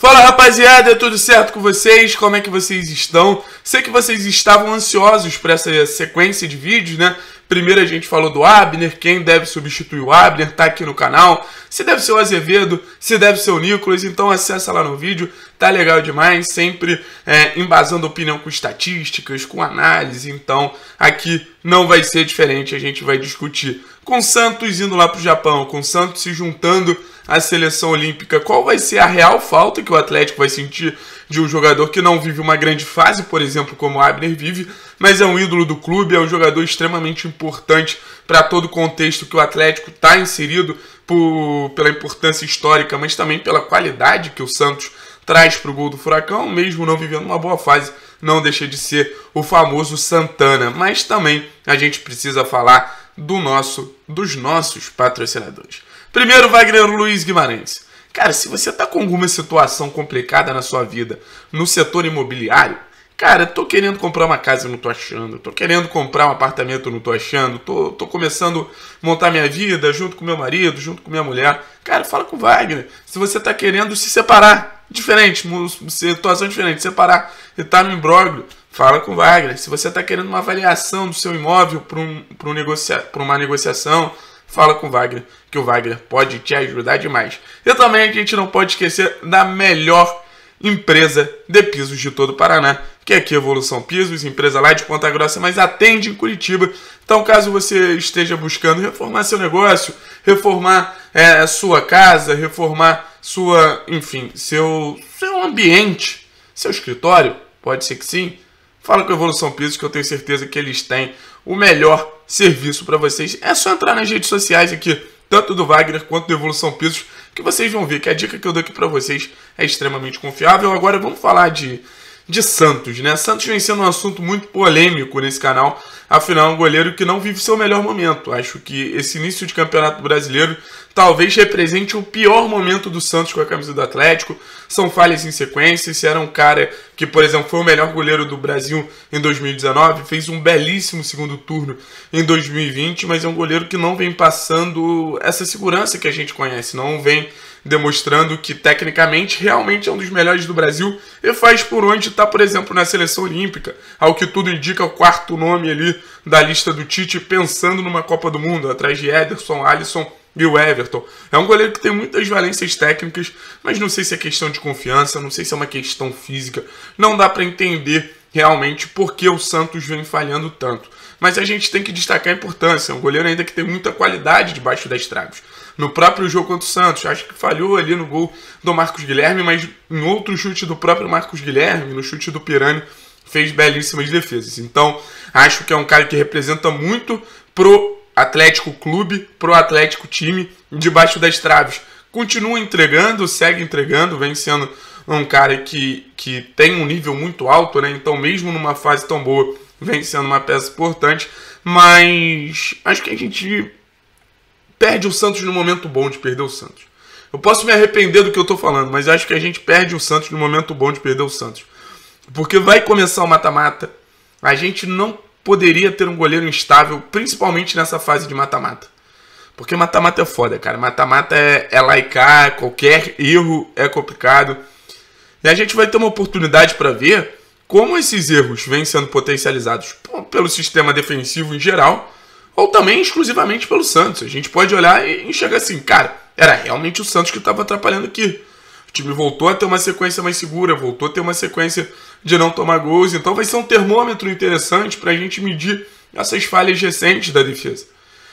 Fala rapaziada, tudo certo com vocês? Como é que vocês estão? Sei que vocês estavam ansiosos para essa sequência de vídeos, né? Primeiro a gente falou do Abner, quem deve substituir o Abner, tá aqui no canal. Se deve ser o Azevedo, se deve ser o Nicolas, então acessa lá no vídeo, tá legal demais, sempre é, embasando opinião com estatísticas, com análise, então aqui não vai ser diferente, a gente vai discutir com Santos indo lá pro Japão, com Santos se juntando a seleção olímpica, qual vai ser a real falta que o Atlético vai sentir de um jogador que não vive uma grande fase, por exemplo, como Abner vive, mas é um ídolo do clube, é um jogador extremamente importante para todo o contexto que o Atlético está inserido, por, pela importância histórica, mas também pela qualidade que o Santos traz para o gol do Furacão, mesmo não vivendo uma boa fase, não deixa de ser o famoso Santana. Mas também a gente precisa falar do nosso, dos nossos patrocinadores. Primeiro, Wagner Luiz Guimarães. Cara, se você tá com alguma situação complicada na sua vida no setor imobiliário, cara, tô querendo comprar uma casa e não tô achando, tô querendo comprar um apartamento e não tô achando, tô, tô começando a montar minha vida junto com meu marido, junto com minha mulher. Cara, fala com o Wagner. Se você tá querendo se separar, diferente, situação diferente, separar e tá no imbróglio, fala com o Wagner. Se você tá querendo uma avaliação do seu imóvel para um, um negocia, uma negociação, fala com o Wagner, que o Wagner pode te ajudar demais. E também a gente não pode esquecer da melhor empresa de pisos de todo o Paraná, que é aqui Evolução Pisos, empresa lá de Ponta Grossa, mas atende em Curitiba. Então, caso você esteja buscando reformar seu negócio, reformar é, sua casa, reformar sua, enfim, seu, seu ambiente, seu escritório, pode ser que sim, fala com Evolução Pisos, que eu tenho certeza que eles têm o melhor serviço para vocês. É só entrar nas redes sociais aqui, tanto do Wagner quanto do Evolução Pisos, que vocês vão ver que a dica que eu dou aqui para vocês é extremamente confiável. Agora vamos falar de, de Santos, né? Santos vem sendo um assunto muito polêmico nesse canal, afinal é um goleiro que não vive seu melhor momento. Acho que esse início de Campeonato Brasileiro talvez represente o pior momento do Santos com a camisa do Atlético. São falhas em sequência. Se era um cara que, por exemplo, foi o melhor goleiro do Brasil em 2019, fez um belíssimo segundo turno em 2020, mas é um goleiro que não vem passando essa segurança que a gente conhece, não vem demonstrando que tecnicamente realmente é um dos melhores do Brasil e faz por onde está, por exemplo, na seleção olímpica, ao que tudo indica é o quarto nome ali da lista do Tite, pensando numa Copa do Mundo, atrás de Ederson, Alisson e o Everton. É um goleiro que tem muitas valências técnicas, mas não sei se é questão de confiança, não sei se é uma questão física. Não dá para entender realmente por que o Santos vem falhando tanto. Mas a gente tem que destacar a importância. É um goleiro ainda que tem muita qualidade debaixo das traves. No próprio jogo contra o Santos, acho que falhou ali no gol do Marcos Guilherme, mas em outro chute do próprio Marcos Guilherme, no chute do Pirani, fez belíssimas defesas. Então, acho que é um cara que representa muito pro Atlético Clube pro Atlético Time debaixo das traves. Continua entregando, segue entregando, vem sendo um cara que, que tem um nível muito alto, né? Então, mesmo numa fase tão boa, vem sendo uma peça importante. Mas acho que a gente perde o Santos no momento bom de perder o Santos. Eu posso me arrepender do que eu estou falando, mas acho que a gente perde o Santos no momento bom de perder o Santos. Porque vai começar o mata-mata. A gente não poderia ter um goleiro instável, principalmente nessa fase de mata-mata. Porque mata-mata é foda, cara. Mata-mata é, é laicar, qualquer erro é complicado. E a gente vai ter uma oportunidade para ver como esses erros vêm sendo potencializados pelo sistema defensivo em geral, ou também exclusivamente pelo Santos. A gente pode olhar e enxergar assim, cara, era realmente o Santos que estava atrapalhando aqui. O time voltou a ter uma sequência mais segura, voltou a ter uma sequência de não tomar gols. Então vai ser um termômetro interessante para a gente medir essas falhas recentes da defesa.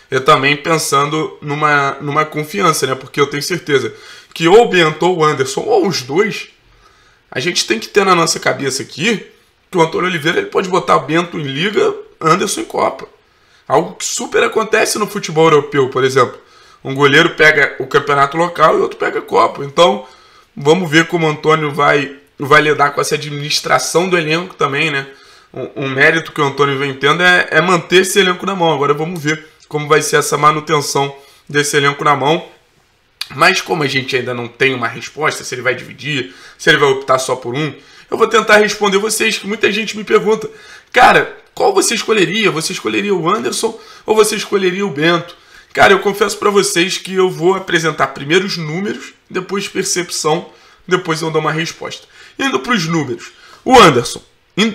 E também pensando numa, numa confiança, né? Porque eu tenho certeza que ou o Bento ou o Anderson, ou os dois, a gente tem que ter na nossa cabeça aqui que o Antônio Oliveira ele pode botar o Bento em Liga, Anderson em Copa. Algo que super acontece no futebol europeu, por exemplo. Um goleiro pega o campeonato local e outro pega a Copa. Então, Vamos ver como o Antônio vai, vai lidar com essa administração do elenco também, né? Um, mérito que o Antônio vem tendo é, é manter esse elenco na mão. Agora vamos ver como vai ser essa manutenção desse elenco na mão. Mas como a gente ainda não tem uma resposta, se ele vai dividir, se ele vai optar só por um, eu vou tentar responder vocês, que muita gente me pergunta, cara, qual você escolheria? Você escolheria o Anderson ou você escolheria o Bento? Cara, eu confesso para vocês que eu vou apresentar primeiro os números, depois percepção, depois eu dou uma resposta. Indo para os números. O Anderson,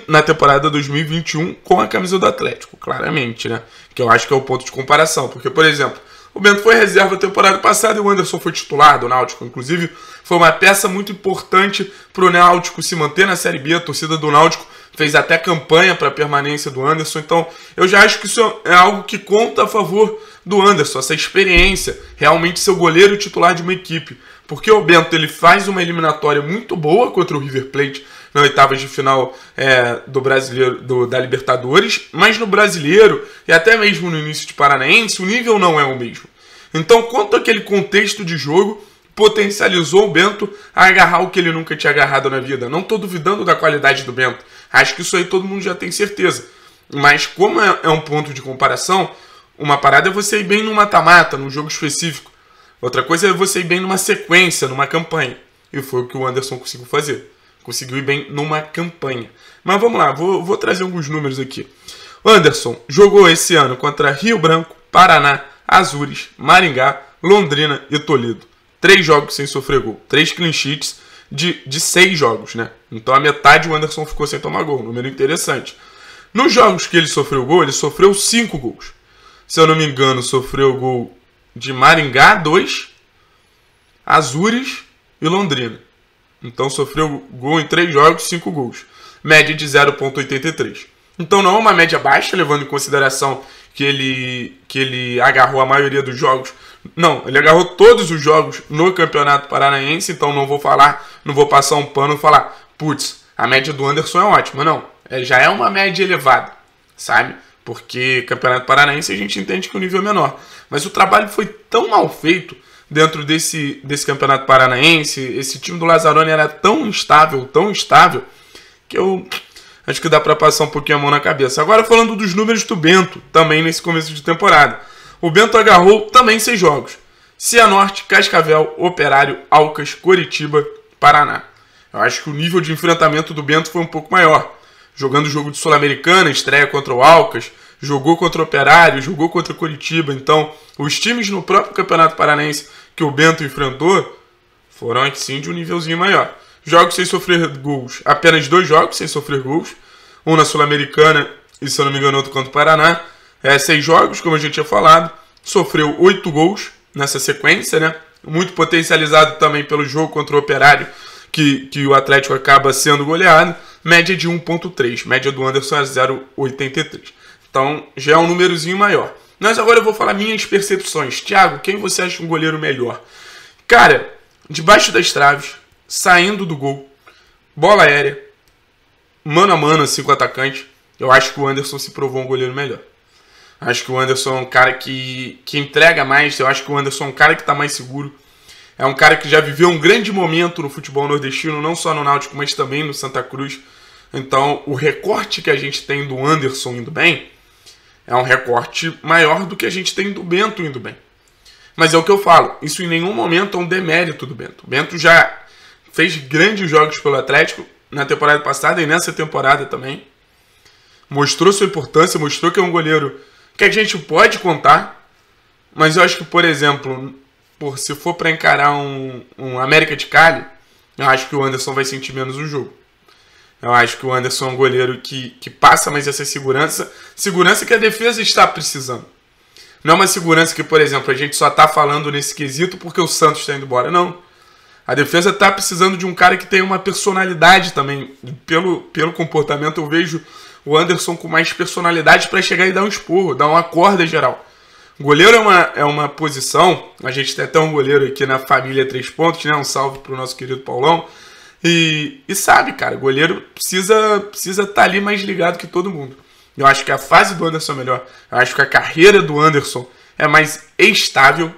na temporada 2021, com a camisa do Atlético, claramente, né? Que eu acho que é o ponto de comparação. Porque, por exemplo, o Bento foi reserva a temporada passada e o Anderson foi titular do Náutico. Inclusive, foi uma peça muito importante para o Náutico se manter na Série B. A torcida do Náutico fez até campanha para a permanência do Anderson. Então, eu já acho que isso é algo que conta a favor do Anderson, essa experiência, realmente ser o goleiro titular de uma equipe. Porque o Bento ele faz uma eliminatória muito boa contra o River Plate na oitava de final é, do brasileiro do, da Libertadores, mas no brasileiro e até mesmo no início de Paranaense o nível não é o mesmo. Então, quanto aquele contexto de jogo potencializou o Bento a agarrar o que ele nunca tinha agarrado na vida. Não estou duvidando da qualidade do Bento. Acho que isso aí todo mundo já tem certeza. Mas como é, é um ponto de comparação, uma parada é você ir bem no mata-mata, num jogo específico. Outra coisa é você ir bem numa sequência, numa campanha. E foi o que o Anderson conseguiu fazer. Conseguiu ir bem numa campanha. Mas vamos lá, vou, vou trazer alguns números aqui. Anderson jogou esse ano contra Rio Branco, Paraná, Azures, Maringá, Londrina e Toledo. Três jogos sem sofrer gol. Três clean sheets de, de seis jogos, né? Então a metade o Anderson ficou sem tomar gol. Número interessante. Nos jogos que ele sofreu gol, ele sofreu cinco gols se eu não me engano, sofreu gol de Maringá, 2, Azures e Londrina. Então sofreu gol em 3 jogos, 5 gols. Média de 0,83. Então não é uma média baixa, levando em consideração que ele, que ele agarrou a maioria dos jogos. Não, ele agarrou todos os jogos no Campeonato Paranaense, então não vou falar, não vou passar um pano e falar, putz, a média do Anderson é ótima. Não, é, já é uma média elevada, sabe? porque Campeonato Paranaense a gente entende que o nível é menor. Mas o trabalho foi tão mal feito dentro desse, desse Campeonato Paranaense, esse time do Lazzaroni era tão instável, tão instável, que eu acho que dá para passar um pouquinho a mão na cabeça. Agora falando dos números do Bento, também nesse começo de temporada. O Bento agarrou também seis jogos. Cianorte, Cascavel, Operário, Alcas, Coritiba, Paraná. Eu acho que o nível de enfrentamento do Bento foi um pouco maior jogando o jogo de Sul-Americana, estreia contra o Alcas, jogou contra o Operário, jogou contra o Curitiba. Então, os times no próprio Campeonato Paranense que o Bento enfrentou foram aqui sim de um nívelzinho maior. Jogos sem sofrer gols, apenas dois jogos sem sofrer gols, um na Sul-Americana e, se eu não me engano, outro contra o Paraná. É, seis jogos, como a gente tinha falado, sofreu oito gols nessa sequência, né? Muito potencializado também pelo jogo contra o Operário, que, que o Atlético acaba sendo goleado, média de 1.3, média do Anderson é 0.83. Então já é um númerozinho maior. Mas agora eu vou falar minhas percepções. Thiago, quem você acha um goleiro melhor? Cara, debaixo das traves, saindo do gol, bola aérea, mano a mano assim com o atacante, eu acho que o Anderson se provou um goleiro melhor. Acho que o Anderson é um cara que, que entrega mais, eu acho que o Anderson é um cara que está mais seguro. É um cara que já viveu um grande momento no futebol nordestino, não só no Náutico, mas também no Santa Cruz. Então, o recorte que a gente tem do Anderson indo bem é um recorte maior do que a gente tem do Bento indo bem. Mas é o que eu falo, isso em nenhum momento é um demérito do Bento. O Bento já fez grandes jogos pelo Atlético na temporada passada e nessa temporada também. Mostrou sua importância, mostrou que é um goleiro que a gente pode contar. Mas eu acho que, por exemplo, por, se for para encarar um, um América de Cali, eu acho que o Anderson vai sentir menos o jogo. Eu acho que o Anderson é um goleiro que, que passa mais essa segurança. Segurança que a defesa está precisando. Não é uma segurança que, por exemplo, a gente só está falando nesse quesito porque o Santos está indo embora. Não. A defesa está precisando de um cara que tenha uma personalidade também. Pelo, pelo comportamento, eu vejo o Anderson com mais personalidade para chegar e dar um esporro, dar uma corda geral. Goleiro é uma, é uma posição, a gente tem até um goleiro aqui na família Três Pontos, né? Um salve pro nosso querido Paulão. E, e sabe, cara, goleiro precisa precisa estar tá ali mais ligado que todo mundo. Eu acho que a fase do Anderson é melhor. Eu acho que a carreira do Anderson é mais estável.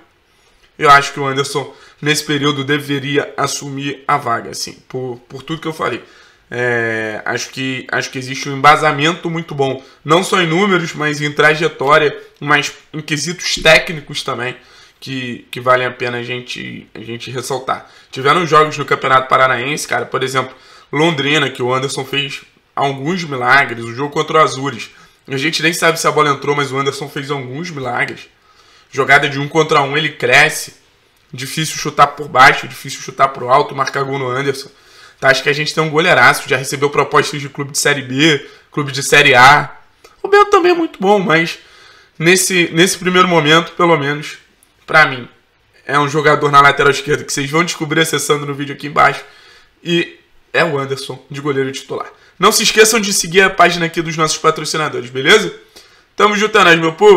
Eu acho que o Anderson, nesse período, deveria assumir a vaga, assim, por, por tudo que eu falei. É, acho, que, acho que existe um embasamento muito bom, não só em números, mas em trajetória, mas em quesitos técnicos também, que, que valem a pena a gente, a gente ressaltar. Tiveram jogos no Campeonato Paranaense, cara, por exemplo, Londrina, que o Anderson fez alguns milagres, o jogo contra o Azures. A gente nem sabe se a bola entrou, mas o Anderson fez alguns milagres. Jogada de um contra um, ele cresce. Difícil chutar por baixo, difícil chutar por alto, marcar gol no Anderson. Tá? Acho que a gente tem um goleiraço, já recebeu propostas de clube de Série B, clube de Série A. O Bento também é muito bom, mas nesse, nesse primeiro momento, pelo menos, para mim, é um jogador na lateral esquerda que vocês vão descobrir acessando no vídeo aqui embaixo. E é o Anderson de goleiro titular. Não se esqueçam de seguir a página aqui dos nossos patrocinadores, beleza? Tamo juntando, é meu povo!